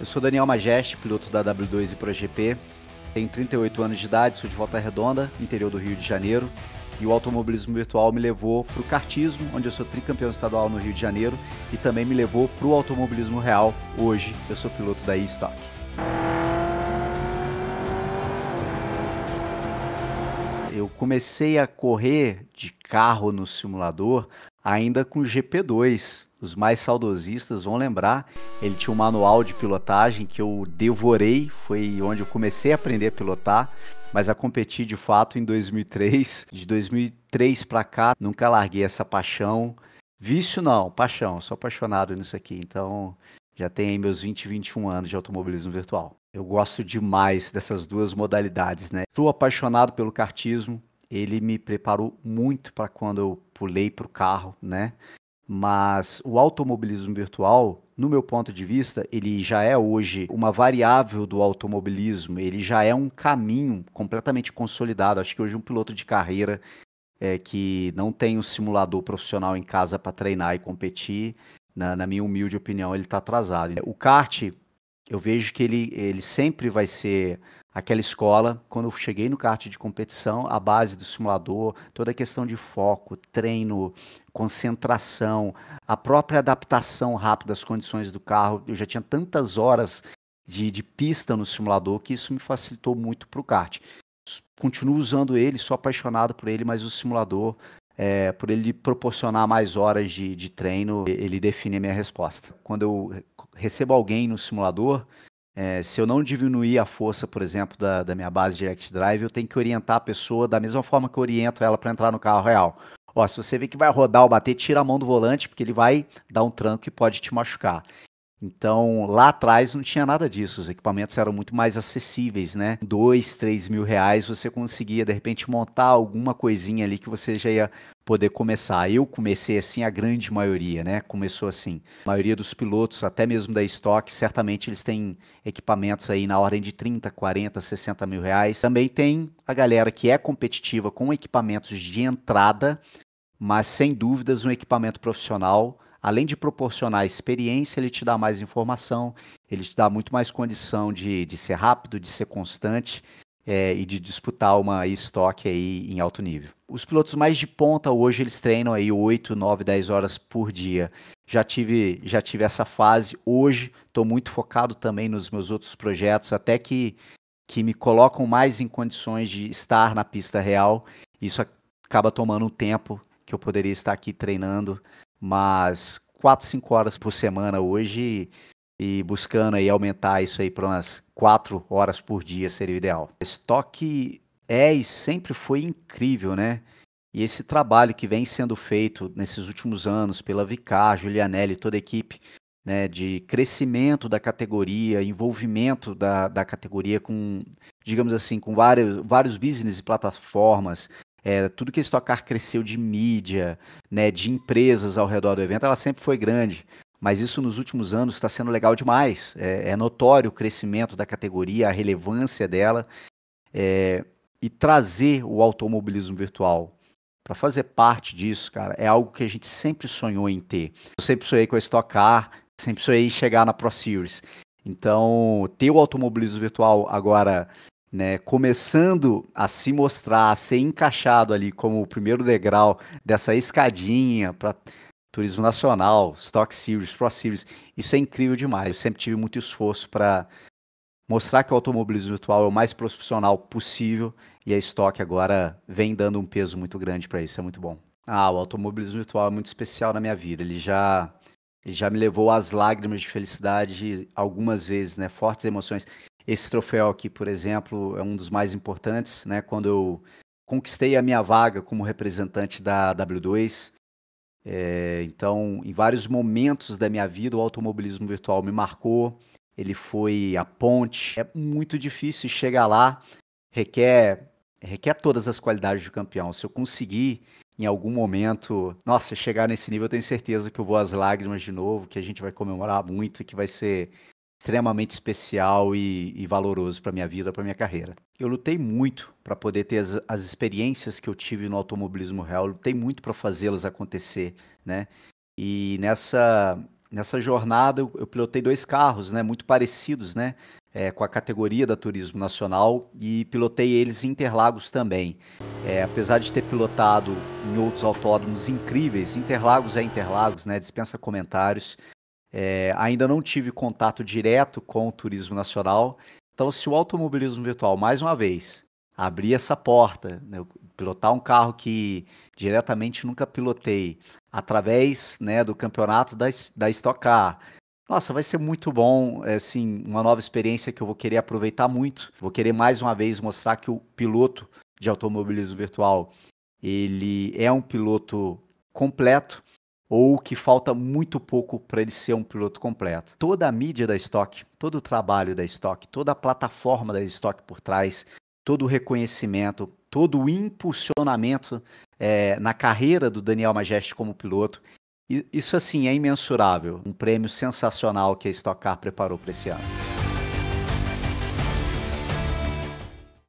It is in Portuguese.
Eu sou Daniel Majeste, piloto da W2 e ProGP. Tenho 38 anos de idade, sou de Volta Redonda, interior do Rio de Janeiro. E o automobilismo virtual me levou para o kartismo, onde eu sou tricampeão estadual no Rio de Janeiro, e também me levou para o automobilismo real. Hoje eu sou piloto da e-Stock. Eu comecei a correr de carro no simulador ainda com GP2, os mais saudosistas vão lembrar, ele tinha um manual de pilotagem que eu devorei, foi onde eu comecei a aprender a pilotar, mas a competir de fato em 2003. De 2003 para cá, nunca larguei essa paixão. Vício não, paixão, sou apaixonado nisso aqui, então já tem aí meus 20, 21 anos de automobilismo virtual. Eu gosto demais dessas duas modalidades, né? Sou apaixonado pelo kartismo, ele me preparou muito para quando eu pulei para o carro, né? mas o automobilismo virtual, no meu ponto de vista, ele já é hoje uma variável do automobilismo, ele já é um caminho completamente consolidado. Acho que hoje um piloto de carreira é, que não tem um simulador profissional em casa para treinar e competir, na, na, minha humilde opinião, ele está atrasado. O kart, eu vejo que ele, ele sempre vai ser aquela escola, quando eu cheguei no kart de competição, a base do simulador, toda a questão de foco, treino, concentração, a própria adaptação rápida às condições do carro, eu já tinha tantas horas de, de pista no simulador que isso me facilitou muito para o kart. Continuo usando ele, sou apaixonado por ele, mas o simulador, é, por ele proporcionar mais horas de, de treino, ele define a minha resposta. Quando eu recebo alguém no simulador, é, se eu não diminuir a força, por exemplo, da, da, minha base direct drive, eu tenho que orientar a pessoa da mesma forma que eu oriento ela para entrar no carro real. Ó, se você vê que vai rodar ou bater, tira a mão do volante, porque ele vai dar um tranco e pode te machucar. Então, lá atrás não tinha nada disso, os equipamentos eram muito mais acessíveis, né? Dois, três mil reais você conseguia, de repente, montar alguma coisinha ali que você já ia poder começar. Eu comecei assim, a grande maioria, né? Começou assim. A maioria dos pilotos, até mesmo da estoque, certamente eles têm equipamentos aí na ordem de 30, 40, 60 mil reais. Também tem a galera que é competitiva com equipamentos de entrada, mas sem dúvidas um equipamento profissional além de proporcionar experiência, ele te dá mais informação, ele te dá muito mais condição de, de ser rápido, de ser constante é, e de disputar uma estoque aí em alto nível. Os pilotos mais de ponta hoje eles treinam aí 8, 9, 10 horas por dia. Já tive, já tive essa fase. Hoje estou muito focado também nos meus outros projetos, até que, que me colocam mais em condições de estar na pista real. Isso acaba tomando um tempo que eu poderia estar aqui treinando mas 4, 5 horas por semana hoje e buscando aí aumentar isso aí para umas 4 horas por dia seria o ideal. Estoque é e sempre foi incrível, né? E esse trabalho que vem sendo feito nesses últimos anos pela Vicar, Julianelli, toda a equipe, né, de crescimento da categoria, envolvimento da, da categoria com, digamos assim, com vários, vários business e plataformas, é, tudo que a Stock Car cresceu de mídia, né, de empresas ao redor do evento, ela sempre foi grande. Mas isso nos últimos anos está sendo legal demais. É, é, notório o crescimento da categoria, a relevância dela. É, e trazer o automobilismo virtual para fazer parte disso, cara, é algo que a gente sempre sonhou em ter. Eu sempre sonhei com a Stock Car, sempre sonhei em chegar na Pro Series. Então, ter o automobilismo virtual agora né, começando a se mostrar, a ser encaixado ali como o primeiro degrau dessa escadinha para turismo nacional, Stock Series, Pro Series, isso é incrível demais. Eu sempre tive muito esforço para mostrar que o automobilismo virtual é o mais profissional possível e a Stock agora vem dando um peso muito grande para isso, é muito bom. Ah, o automobilismo virtual é muito especial na minha vida. Ele já já me levou às lágrimas de felicidade algumas vezes, né? Fortes emoções. Esse troféu aqui, por exemplo, é um dos mais importantes, né? Quando eu conquistei a minha vaga como representante da W2. É, então, em vários momentos da minha vida, o automobilismo virtual me marcou. Ele foi a ponte. É muito difícil chegar lá. Requer requer todas as qualidades do campeão. Se eu conseguir em algum momento, nossa, chegar nesse nível, eu tenho certeza que eu vou às lágrimas de novo, que a gente vai comemorar muito e que vai ser extremamente especial e, e valoroso para minha vida, para minha carreira. Eu lutei muito para poder ter as, as, experiências que eu tive no automobilismo real, eu lutei muito para fazê-las acontecer, né? E nessa nessa jornada eu, eu pilotei dois carros, né, muito parecidos, né, é, com a categoria da Turismo Nacional e pilotei eles em Interlagos também. É, apesar de ter pilotado em outros autódromos incríveis, Interlagos é Interlagos, né, dispensa comentários. É, ainda não tive contato direto com o turismo nacional. Então, se o automobilismo virtual, mais uma vez, abrir essa porta, né, pilotar um carro que diretamente nunca pilotei, através né, do campeonato da, da Stock Car, nossa, vai ser muito bom, assim, uma nova experiência que eu vou querer aproveitar muito. Vou querer mais uma vez mostrar que o piloto de automobilismo virtual, ele é um piloto completo, ou que falta muito pouco para ele ser um piloto completo. Toda a mídia da Stock, todo o trabalho da Stock, toda a plataforma da Stock por trás, todo o reconhecimento, todo o impulsionamento é, na carreira do Daniel Majeste como piloto, isso assim é imensurável. Um prêmio sensacional que a Stock Car preparou para esse ano.